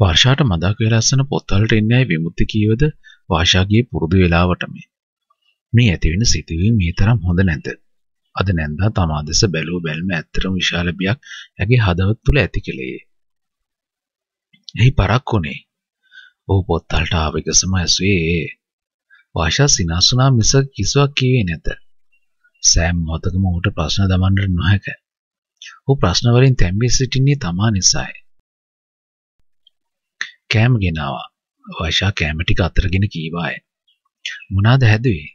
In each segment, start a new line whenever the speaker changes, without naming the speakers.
වර්ෂාට මදක් වෙලස්සන පොත්වලට එන්නේ ඇයි විමුක්ති කීවද වාෂාගේ පුරුදු වේලාවටම. මේ ඇතිවෙන සිතුවිලි මේ තරම් හොඳ නැත. අද නැන්දා තමා දෙස බැලුව බැල්ම ඇත්තටම විශාල බියක් ඇගේ හදවත තුල ඇති කෙලේ. එහි පරක්කුනේ. ඔහු පොත්වලට ආවේගසම ඇසුවේ වාෂා සිනාසුනා මිස කිසිවක් කියේ නැත. සෑම මොහොතකම ඔහුට ප්‍රශ්න දමන්නට නොහැක. ඔහු ප්‍රශ්න වලින් තැඹී සිටින්නේ තමා නිසායි. කෑම ගෙනාවා. වෛශා කෑම ටික අතරගෙන කීවාය. මොනාද හැදුවේ?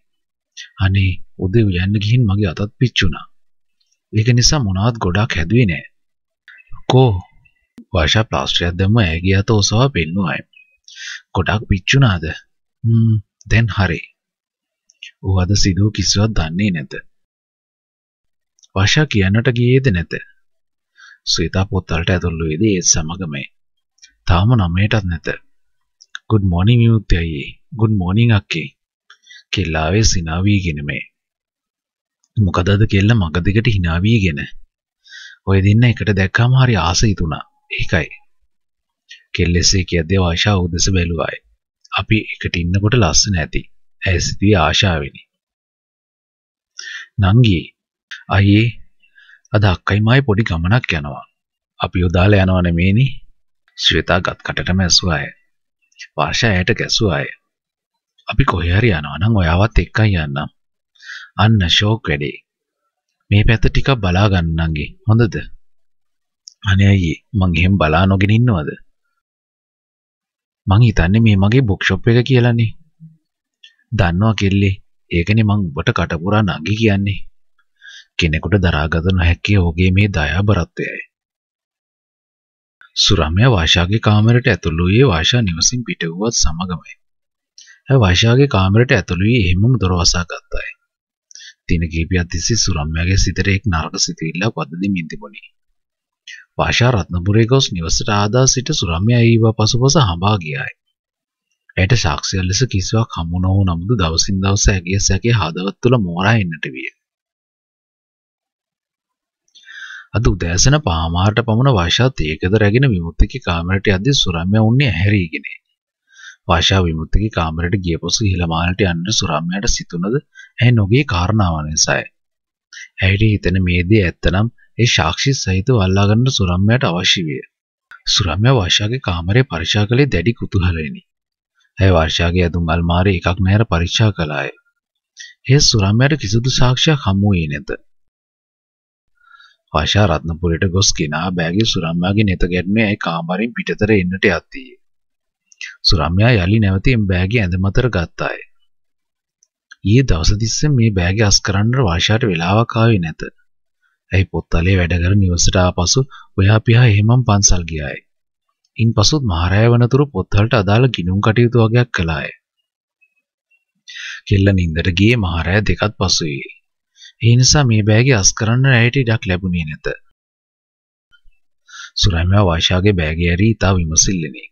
අනේ උදේ යන්න ගිහින් මගේ අතත් පිච්චුණා. ඒක නිසා මොනවත් ගොඩාක් හැදුවේ නෑ. කෝ වෛශා ප්ලාස්ටරයක් දැම්ම ඇගේ අත ඔසවා පෙන්නුවාය. ගොඩාක් පිච්චුණාද? හ්ම් දැන් හරි. ඌ අද සිදුව කිසිවක් දන්නේ නැත. වශා කියන්නට ගියේද නැත. ශ්‍රීතා පොත්වලට ඇතුළු වේදී ඒ සමගමයි. තාම නමයටත් නැත. ගුඩ් මෝනිින් යුත්තය අයියේ ගුඩ් මෝනිින් අක්කේ කෙල්ලාවේ සිනාවී ගෙනමේ. මොකදද කෙල්ල මගදිකට හිනාවී ගෙන. ඔය දෙන්න එකට දැක්කාම හරි ආස හිතුණා ඒකයි. කෙල්ලෙසේ කියද්දේ ආශා උදෙස බැලුවායි. අපි එකට ඉන්නකොට ලස්සන ඇති. ඇය සිතුවේ ආශාවෙනි. නංගී අයියේ අද අක්කයි මායි පොඩි ගමනක් යනවා. අපි යොදාලා යනවනේ මේනි ශ්වේතා ගත් කටටම ඇසුව අය. වර්ෂා ඇයට ගැසුව අය. අපි කොහේ හරි යනවා නම් ඔයාවත් එක්කයි යන්නම්. අන්න ෂෝක් වැඩි. මේ පැත්ත ටිකක් බලා ගන්නම්ගේ. හොඳද? අනේ අයියේ මං එහෙම බලා නොගෙන ඉන්නවද? මං හිතන්නේ මේ මගේ බුක් ෂොප් එක කියලානේ. දන්නවා කෙල්ලේ. ඒකනේ මං ඔබට කටපුරා නංගි කියන්නේ. කෙනෙකුට දරාගත නොහැකි ඔහුගේ මේ දයාබරත්වයයි. සුරම්‍ය වාෂාගේ කාමරයට ඇතුළු වූයේ වාෂා නිවසින් පිට වූවත් සමගමයි. ඇය වාෂාගේ කාමරයට ඇතුළු වී එහෙමම දොර වසා ගත්තාය. දින කිහිපයක් තිස්සේ සුරම්‍යගේ සිතට එක් නරක සිතුවිල්ලක් වදදෙමින් තිබුණි. වාෂා රත්නපුරේ ගොස් නිවසට ආදා සිට සුරම්‍ය ඇයව පසුපස හඹා ගියාය. ඇයට සාක්ෂියක් ලෙස කිසිවක් හමු නොවු නමුදු දවසින් දවස ඇගේ සැකේ හදවත් තුළ මෝරා එන්නට විය. අද උදෑසන පාමාරට පමණ වාෂා තේකද රැගෙන විමුක්තිගේ කාමරයට යද්දී සුරම්‍ය උන්නේ ඇහැරීගෙන. වාෂා විමුක්තිගේ කාමරයට ගිය පසු හිලමාලට යන්න සුරම්‍යයට සිතුනද ඇයි නොගිය කාරණාව නිසායි. ඇයට හිතෙන මේ දේ ඇත්තනම් ඒ සාක්ෂි සහිත වල්ලා ගන්න සුරම්‍යයට අවශ්‍ය විය. සුරම්‍ය වාෂාගේ කාමරය පරීක්ෂා කළේ දැඩි කුතුහලෙනි. ඇය වර්ෂාගේ ඇඳුම් අල්මාරේ එකක් නැර පරීක්ෂා කළාය. ඒ සුරම්‍යයට කිසිදු සාක්ෂියක් හමු වී නැත. ආශා රත්නපුරයට ගොස් කෙනා බෑගේ සුරම්යාගේ නෙත ගැටුනේ ඇයි කාමරින් පිටතර එන්නට යත්තේ. සුරම්යා යලි නැවතින් බෑගේ ඇඳ මතර ගත්තාය. ඊයේ දවස තිස්සේ මේ බෑගේ අස් කරන්න වාශාට වෙලාවක් ආවේ නැත. ඇයි පොත්තලේ වැඩ කර නිවසට ආපසු ඔයා පියා එහෙමම පන්සල් ගියාය. ඉන්පසුත් මහරය වනතුරු පොත්වලට අදාළ ගිණුම් කටයුතු වගේක් කළාය. කෙල්ල නින්දට ගියේ මහරය දෙකත් පසුයේ. ඒ නිසා මේ බෑගේ අස් කරන්න ඇයට ඉඩක් ලැබුණේ නැත. සුරැමියා වාෂාගේ බෑගේ ඇරී ඉතා විමසිල්ලෙනි.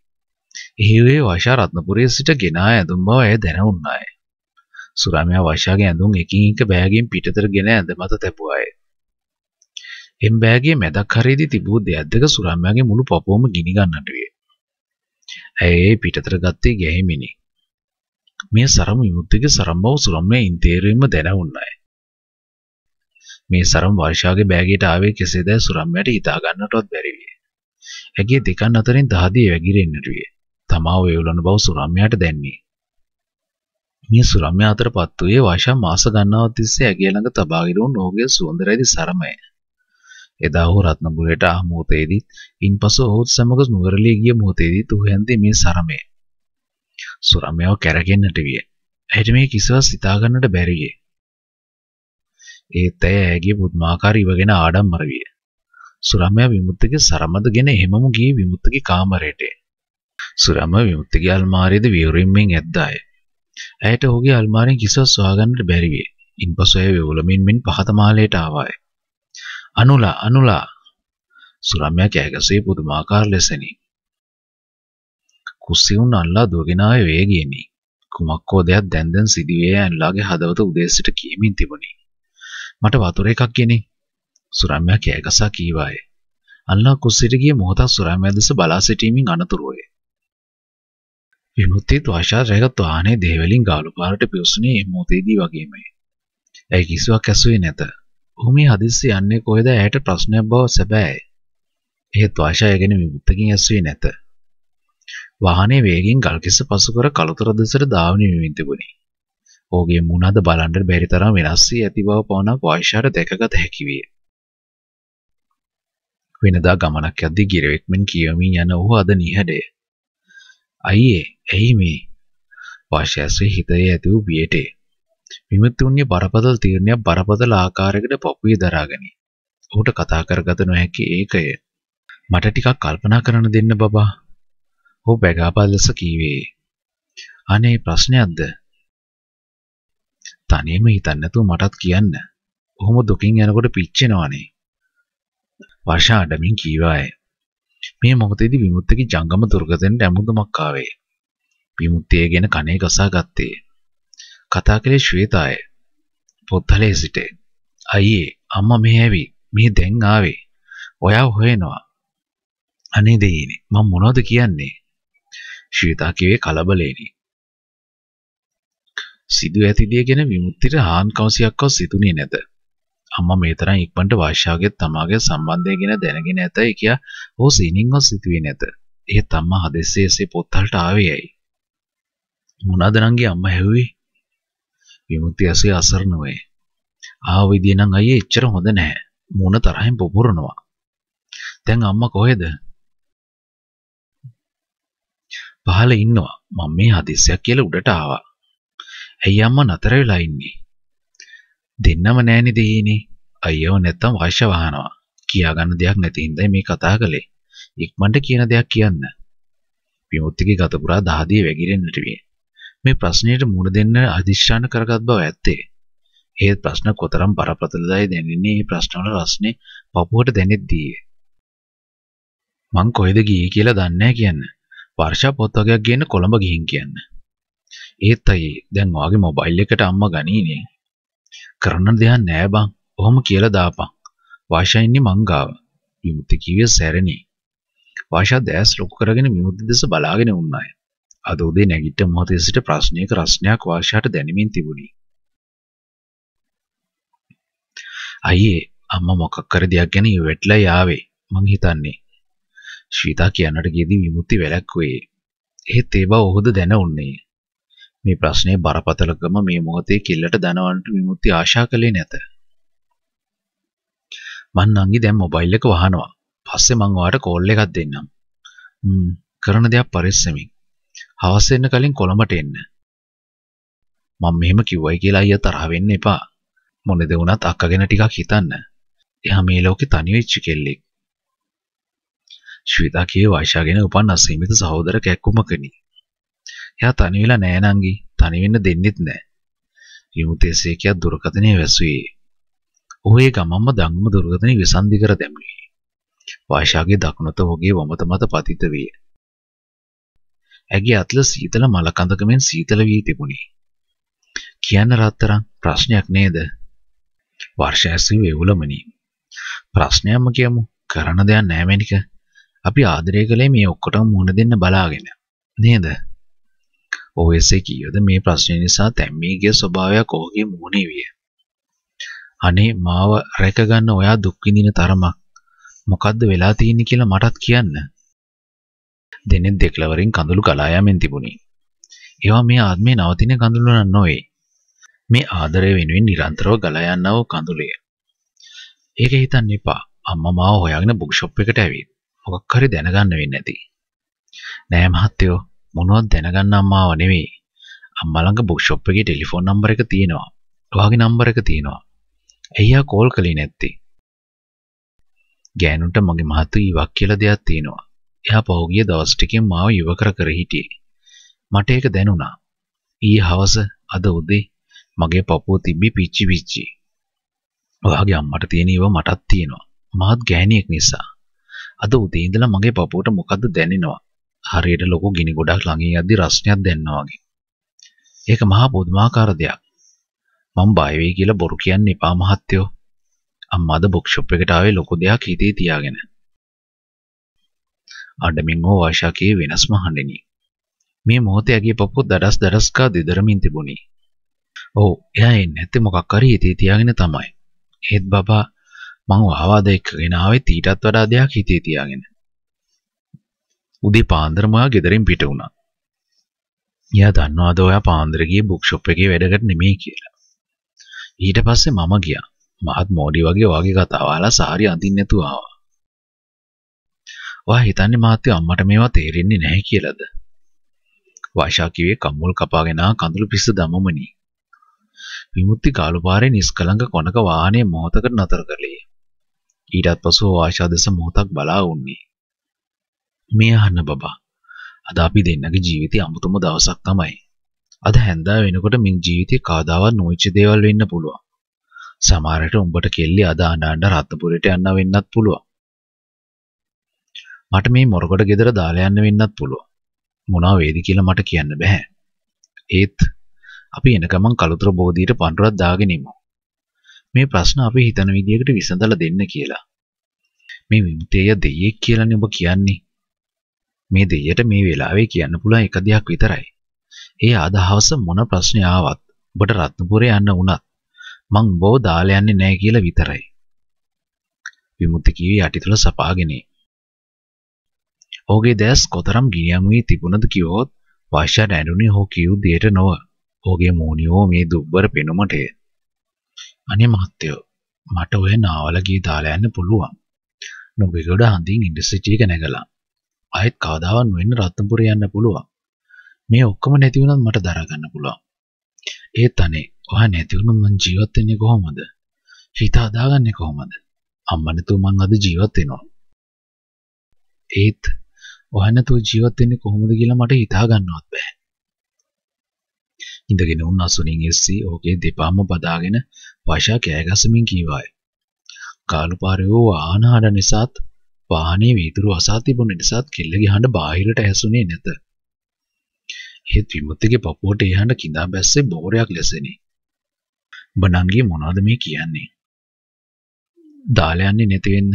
එහිවේ වාෂා රත්නපුරයේ සිට ගෙනා ඇඳුම් බව ඇය දැනුණාය. සුරාමයා වර්ෂාගේ ඇඳුම් එකින් එක බෑගෙන් පිටතට ගෙන ඇඳ මත තැබුවාය. එම් බෑගේ මැදක් හරියේදී තිබූ දෙයක් දෙක සුරාමයාගේ මුළු පපුවම ගිනි ගන්නට විය. ඇය ඒ පිටතට ගත්තේ ගැහිමිනි. මේ සරම විමුක්තිගේ සරම්බව සුරාමයා ඉන්තේරෙම දැනුණාය. මේ සරම් වර්ෂාගේ බෑගයට ආවේ කෙසේදැයි සුරම්මයට හිතා ගන්නටවත් බැරි විය. ඇගේ දෙකන් අතරින් දහදිය වැగిරෙන්නට විය. තමා වේවුලන බව සුරම්මයට දැන්නේ. මේ සුරම්ය අතරපත් වූයේ වර්ෂා මාස ගන්නවත් තිස්සේ ඇගේ ළඟ තබාගෙන වුණු ඔහුගේ සුවඳ රැදි සරමය. එදා ඔහු රත්නපුරයට ආ මොහොතේදීත් ඉන්පසු ඔහුත් සමග නුවරළිය ගිය මොහොතේදීත් ඔහු ඇන්දේ මේ සරමය. සුරම්‍යව කැරගෙන්නට විය. ඇයට මේ කිසිවක් සිතා ගන්නට බැරියේ. ඒත් ඇය ඇගේ පුදුමාකාර ඉවගෙන ආඩම්බර විය. සුරම්‍ය විමුක්තිගේ සරමදගෙන එහෙමම ගිය විමුක්තිගේ කාමරයට. සුරම්ම විමුක්තිගේ අල්මාරියේද විවරින්මින් ඇද්දාය. ඇයට ඔහුගේ අල්මාරියෙන් කිසිවක් සොයාගන්නට බැරි විය. ඉන්පසු ඇය වෙවුලමින් මින් පහත මාලයට ආවාය. අනුලා අනුලා සුරම්‍ය කෑගසී පුදුමාකාර ලෙසනි. කුසියුන් අල්ලා දුවගෙන ආය වේගයෙනි. කුමක් හෝ දෙයක් දැන් දැන් සිදුවේ ඇන්ලාගේ හදවත උදේසට කියමින් තිබුණි. මට වතුර එකක් ගෙනේ. සුරම්‍යා කෑගසා කීවාය. අල්ලා කුස්සිට ගිය මොහොතක් සුරම්‍යා දෙස බලා සිටීමෙන් අනතුරුය. විමුක්තිත් වාශා රැගත් වාහනේ දෙහිවලින් ගාලු පාරට පිවිසුනේ ඒ මොහොතේදී වගේමයි. ඇයි කිසිවක් ඇසුවේ නැත. ඔහු මේ හදිස්සි යන්නේ කොහෙද ඇයට ප්‍රශ්නයක් බව සැබෑයි. එහෙත් වාශා ගැන විමුක්තකින් ඇසුවේ නැත. වාහනේ වේගින් ගල්කිස්ස පසු කර කළුතර දෙසට ධාවනය වෙමින් තිබුණේ. ඔහුගේ මුණද බලන්ට බැරි තරම් වෙනස් වී ඇති බව පවණක් වයිෂාට දැකගත හැකි විය. වෙනදා ගමනක් යද්දී ගිරවෙක් මෙන් කියමින් යන ඔහු අද නිහඬය. අයියේ, ඇයි මේ? වයිෂාගේ හිතේ ඇති වූ බියටේ. විමතුන්ගේ බරපතල තීරණයක් බරපතල ආකාරයකට පපුවේ දරාගනි. ඔහුට කතා කරගත නොහැකි ඒකය. මට ටිකක් කල්පනා කරන්න දෙන්න බබා. ඔහු බැගාපල් ලෙස කීවේ. අනේ ප්‍රශ්නයක්ද? තනියම හිතන්න නැතුව මටත් කියන්න. ඔහොම දුකින් යනකොට පිච්චෙනවනේ. වර්ෂා අඩමින් කීවාය. මේ මොහොතේදී විමුක්තිගේ ජංගම දුර්ගතෙන් ඇමුදුමක් ආවේ. විමුක්තිය ගැන කනේ ගසා ගත්තේ. කතා කළේ ශ්වේතාය. පොත්තලේ සිටේ. අයියේ අම්මා මේ ඇවි. මේ දැන් ආවේ. ඔයා හොයනවා. අනේ දෙයිනේ මම මොනවද කියන්නේ? ශ්වේතා කිව්වේ කලබලෙනි. සිදු ඇති දේ ගැන විමුක්තිට හාන්කවසියක්වත් සිතුනේ නැත. අම්මා මේ තරම් ඉක්මනට වාශ්‍යාගේ තමාගේ සම්බන්ධය ගැන දැනගෙන ඇතයි කියා ඔහු සීනින්වත් සිතුවේ නැත. එහෙත් අම්මා හදෙස්සේ එසේ පොත්හලට ආවේ ඇයි? මොනවාද නංගි අම්මා හැව්වේ? විමුක්තිය ඇසේ අසරණ වේ. ආව විදිය නම් අයියේ එච්චර හොඳ නැහැ. මොන තරහෙන් පොපුරනවා. දැන් අම්මා කොහෙද? පහළ ඉන්නවා. මම මේ හදිස්සියක් කියලා උඩට ආවා. ඇයි අම්මා නතර වෙලා ඉන්නේ? දෙන්නම නෑනේ දෙයිනේ. අයියව නැත්තම් වෛශ්‍ය වහනවා. කියාගන්න දෙයක් නැති හින්දා මේ කතා කළේ. ඉක්මනට කියන දෙයක් කියන්න. විමුක්තිගේ ගතපුරා දහදිය වැగిරෙන්නට විය. මේ ප්‍රශ්නයට මුහුණ දෙන්න අධිෂ්ඨාන කරගත් බව ඇත්තේ. ඒත් ප්‍රශ්න කොතරම් බරපතලදයි දැනෙන්නේ මේ ප්‍රශ්නවල රස්නේ පපුවට දැනෙද්දී. මං කොහෙද ගියේ කියලා දන්නේ නැහැ කියන්න. වර්ෂා පොත් වගේක් ගේන්න කොළඹ ගිහින් කියන්න. ඒත් අයියේ දැන් මාගේ මොබයිල් එකට අම්මා ගනීනේ. කරන්න දෙයක් නෑ බං. ඔහොම කියලා දාපන්. වාෂා ඉන්නේ මං ගාව. විමුක්ති කිව්වේ සැරණේ. වාෂා දැස් ලොකු කරගෙන විමුක්ති දෙස බලාගෙන වුණාය. අද උදේ නැගිට මොහොතේ සිට ප්‍රශ්නයක රස්නයක් වාෂාට දැනෙමින් තිබුණි. අයියේ අම්මා මොකක් කර දෙයක් ගැන ඉවැටලා යාවේ මං හිතන්නේ. ශ්‍රීතා කියන්නට ගියදී විමුක්ති වැළැක්ුවේ. එහෙත් ඒ බව ඔහුද දැනුන්නේ. මේ ප්‍රශ්නයේ බරපතලකම මේ මොහොතේ කිල්ලට දනවන්නට විමුක්ති ආශා කළේ නැත. මං නංගි දැන් මොබයිල් එක වහනවා. පස්සේ මං ඔයාට කෝල් එකක් දෙන්නම්. ම්ම් කරන දේක් පරිස්සමින්. හවස වෙන්න කලින් කොළඹට එන්න. මම මෙහෙම කිව්වයි කියලා අයියා තරහ වෙන්න එපා. මොන දේ වුණත් අක්කා ගැන ටිකක් හිතන්න. එයා මේ ලෝකේ තනි වෙච්ච කෙල්ලෙක්. ශ්‍රීතා කියේ වයිෂාගෙන උපන් අසීමිත සහෝදර කැක්කුමකනි. එයා තනි වෙලා නෑ නංගි. තනි වෙන්න දෙන්නෙත් නෑ. විමුතේ සේකයා දුරකථනය වැසුවේ. ඔහු ඒ ගමම්ම දංගම දුරකථනය විසන්ධි කර දැමුවේ. වාෂාගේ දකුණත ඔහුගේ වමත මත පතිත විය. ඇගේ අත්ල සීතල මල කඳකමෙන් සීතල වී තිබුණි. කියන්න රත්තරන් ප්‍රශ්නයක් නේද? වර්ෂ ඇසී වේවුලමනි. ප්‍රශ්නයක්ම කියමු. කරන දෙයක් නෑ මේනික. අපි ආදරය කළේ මේ ඔක්කොටම මුහුණ දෙන්න බලාගෙන. නේද? ඔවසේ කීවද මේ ප්‍රශ්නය නිසා තැම්මීගේ ස්වභාවයක් ඔහුගේ මූුණේ විය. අනේ මාව රැකගන්න ඔයා දුක්විඳින තරමක් මොකද්ද වෙලා තියෙන්නේ කියලා මටත් කියන්න. දෙනෙත් දෙක්ලවරින් කඳුළු ගලා යමින් තිබුණි. ඒවා මේ ආත්මේ නවතින කඳුළු නොවේ. මේ ආදරය වෙනුවෙන් නිරන්තරව ගලා යනා වූ කඳුළය. ඒක හිතන්න එපා. අම්මා මාව හොයාගෙන බුක් ෂොප් එකට ඇවිත් මොකක් හරි දැනගන්න වෙන්නේ නැති. නෑ මහත්තයෝ මොනවත් දැනගන්න අම්මාව නෙවෙයි. අම්මා ළඟ බුක් ෂොප් එකේ ටෙලිෆෝන් නම්බර එක තියෙනවා. ඔයාගේ නම්බර එක තියෙනවා. එයා කෝල් කළේ නැත්තේ. ගෑනුන්ට මගේ මහතු ඉවක් කියලා දෙයක් තියෙනවා. එයා පහුගිය දවස් ටිකෙන් මාව ඉව කර කර හිටියේ. මට ඒක දැනුණා. ඊයේ හවස අද උදේ මගේ පපුව තිබ්බි පිච්චි පිච්චි. ඔයාගේ අම්මට තියෙන ඒවා මටත් තියෙනවා. මාත් ගෑණියෙක් නිසා. අද උදේ ඉඳලා මගේ පපුවට මොකද්ද දැනෙනවා. හරියට ලොකු ගිනි ගොඩක් ළඟින් යද්දි රස්නයක් දැනනවා වගේ. ඒක මහා පුදුමාකාර දෙයක්. මම බය වෙයි කියලා බොරු කියන්න එපා මහත්තයෝ. අම්මාද බුක් ෂොප් එකට ආවේ ලොකු දෙයක් හිතේ තියාගෙන. අඩමින් හෝ වාශාකයේ වෙනස්ම හඬිනි. මේ මොහොතේ ඇගේ පපුව දඩස් දඩස්කා දෙදරමින් තිබුණි. ඔව් එයා එන්නේ නැත්තේ මොකක් හරි හිතේ තියාගෙන තමයි. ඒත් බබා මං ආවාද එක්කගෙන ආවේ ඊටත් වඩා දෙයක් හිතේ තියාගෙන. උදේ පාන්දර මොයා ගෙදරින් පිට වුණා. එයා දන්නවද ඔයා පාන්දර ගියේ බුක් ෂොප් එකේ වැඩකට නෙමෙයි කියලා. ඊට පස්සේ මම ගියා. මහත් මෝඩි වගේ වාගේ කතාවාලා සාරි අඳින්න නැතුව ආවා. වා හිතන්නේ මාත්‍ය අම්මට මේවා තේරෙන්නේ නැහැ කියලාද? වාෂා කිව්වේ කම්මුල් කපාගෙන කඳුළු පිස්ස දමමනි. විමුක්ති කාලුපාරේ නිස්කලංක කොනක වාහනේ මොහොතකට නතර කළේ. ඊටත් පසු වාෂා දෙස මොහොතක් බලා වුණේ. මේ අහන්න බබා. අද අපි දෙන්නගේ ජීවිතය අමුතුම දවසක් තමයි. අද හැන්දෑ වෙනකොට මින් ජීවිතේ කාදාවත් නොවිච්ච දේවල් වෙන්න පුළුවන්. සමහරට උඹට කෙල්ලි අද අඬ රත්නපුරයට යන්න වෙන්නත් පුළුවන්. මට මේ මොරගොඩ ගෙදර දාලා යන්න වෙන්නත් පුළුවන්. මොනවා වේද කියලා මට කියන්න බෑ. ඒත් අපි එන ගමන් කලුතර බෝධියට පඳුරක් දාගෙන ඉමු. මේ ප්‍රශ්න අපි හිතන විදිහකට විසඳලා දෙන්න කියලා. මේ විමුක්තිය දෙයියෙක් කියලානේ ඔබ කියන්නේ. මේ දෙයට මේ වෙලාවේ කියන්න පුළුවන් එක දෙයක් විතරයි. ඒ අදහස මොන ප්‍රශ්නේ ආවත් ඔබට රත්නපුරේ යන්න වුණත් මං බෝ දාලා යන්නේ නැහැ කියලා විතරයි. විමුක්ති කීවේ යටිතුල සපාගෙනේ. ඔහුගේ දැස් කොතරම් ගිනියම් වී තිබුණද කිව්වොත් වෛශ්‍යයට ඇඬුණේ ඔහු කියූ දෙයට නොව ඔහුගේ මෝනියෝ මේ දුබ්බර පෙනුමටය. අනේ මහත්තයෝ මට ඔය නාවල ගී දාලා යන්න පුළුවන්. නුඹේ ගොඩ හඳින් ඉන්ඩස්ට්‍රි එක නැගලා. ආයෙත් කවදාවත් වෙන්න රත්නපුර යන්න පුළුවන්. මේ ඔක්කොම නැති වුණත් මට දරා ගන්න පුළුවන්. ඒත් අනේ ඔහා නැති වුණොත් මං ජීවත් වෙන්නේ කොහොමද? හිත හදාගන්නේ කොහොමද? අම්මා නැතුව මං අද ජීවත් වෙනවා. ඒත් ඔහා නැතුව ජීවත් වෙන්නේ කොහොමද කියලා මට හිතා ගන්නවත් බෑ. ඉඳගෙන උන් අසුනින් එස්සී ඔහුගේ දෙපාම බදාගෙන වශා කෑගසමින් කීවාය. කාලු පාරේ වූ ආනහඩ නිසාත් වාහනේ වීදුරු අසා තිබුණ නිසාත් කෙල්ලගේ හඬ බාහිරට ඇසුනේ නැත. ඒත් විමුක්තිගේ පපුවට ඒ හඬ කිඳා බැස්සේ බෝරයක් ලැබෙනි. බණන්ගේ මොනවද මේ කියන්නේ? දාලා යන්නේ නැති වෙන්න.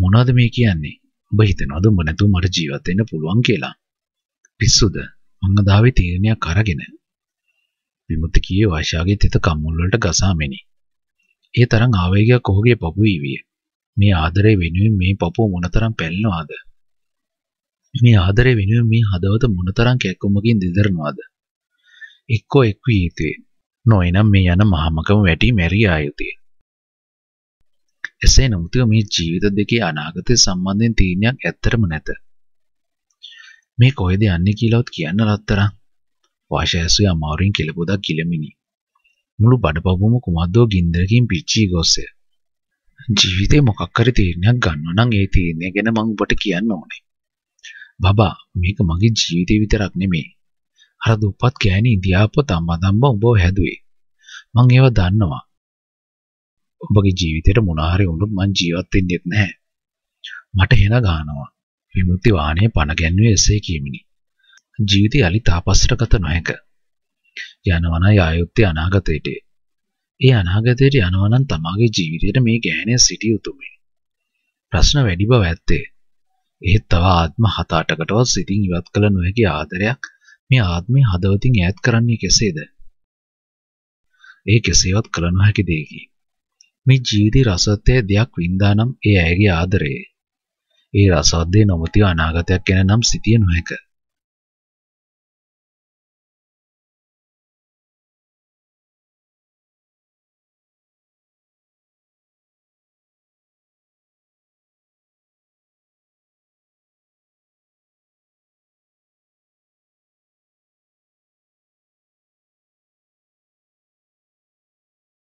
මොනවද මේ කියන්නේ? ඔබ හිතනවද ඔබ නැතුව මට ජීවත් වෙන්න පුළුවන් කියලා? පිස්සුද? මං අදාවේ තීරණයක් අරගෙන. විමුක්ති කීයේ වාෂාගේ තිත කම්මුල් වලට ගසාමෙනි. ඒ තරම් ආවේගයක් ඔහුගේ පපුවේ විය. මේ ආදරය වෙනුවෙන් මේ පපුව මොනතරම් පැල්නවාද? මේ ආදරය වෙනුවෙන් මේ හදවත මොනතරම් කැක්කුමකින් දෙදරනවාද? එක්කෝ එක් වී යුතුය. නොයනම් මේ යන මහමකම වැටි මැරිය ආයුතුය. එසේ නමුත් මේ ජීවිත දෙකේ අනාගතය සම්බන්ධයෙන් තීරණයක් ඇත්තටම නැත. මේ කොහෙද යන්නේ කියලාවත් කියන්න ලත්තරම් වාශයසුය අමාරුවෙන් කෙලපොදක් කිලමිනි. මුළු බඩපපුම කුමද්දෝ ගින්දරකින් පිච්චී ගොස්ය. ජීවිතේ මොකක් හරි තීරණයක් ගන්නවා නම් ඒ තීරණය ගැන මම ඔබට කියන්න ඕනේ. බබා මේක මගේ ජීවිතේ විතරක් නෙමෙයි. අර දුප්පත් ගෑණි ඉන්දියාපත අම්මා දම්මා ඔබව හැදුවේ. මම ඒව දන්නවා. ඔබගේ ජීවිතේට මොනවා හරි වුණොත් මං ජීවත් වෙන්නේ නැහැ. මට හෙන ගන්නවා. විමුක්ති වාහනේ පණ ගැන්වේ එසේ කියමිනි. ජීවිතය අලි තාපස්සට ගත නොහැක. යනවනයි ආයුත්තේ අනාගතයටේ. ඒ අනාගතයට යනවනම් තමාගේ ජීවිතයට මේ ගැහණය සිටිය යුතුමේ. ප්‍රශ්න වැඩි බව ඇත්තේ. එහෙත් තව ආත්ම හත අටකටවත් සිතින් ඉවත් කළ නොහැකි ආදරයක් මේ ආත්මය හදවතින් ඈත් කරන්නේ කෙසේද? ඒ කෙසේවත් කළ නොහැකි දෙයකි. මේ ජීවිතේ රසවත්ය දෙයක් වින්දානම් ඒ ඇයගේ ආදරයේ. ඒ රසවත් දේ නොමතිව අනාගතයක් ගැන නම් සිටිය නොහැකිය.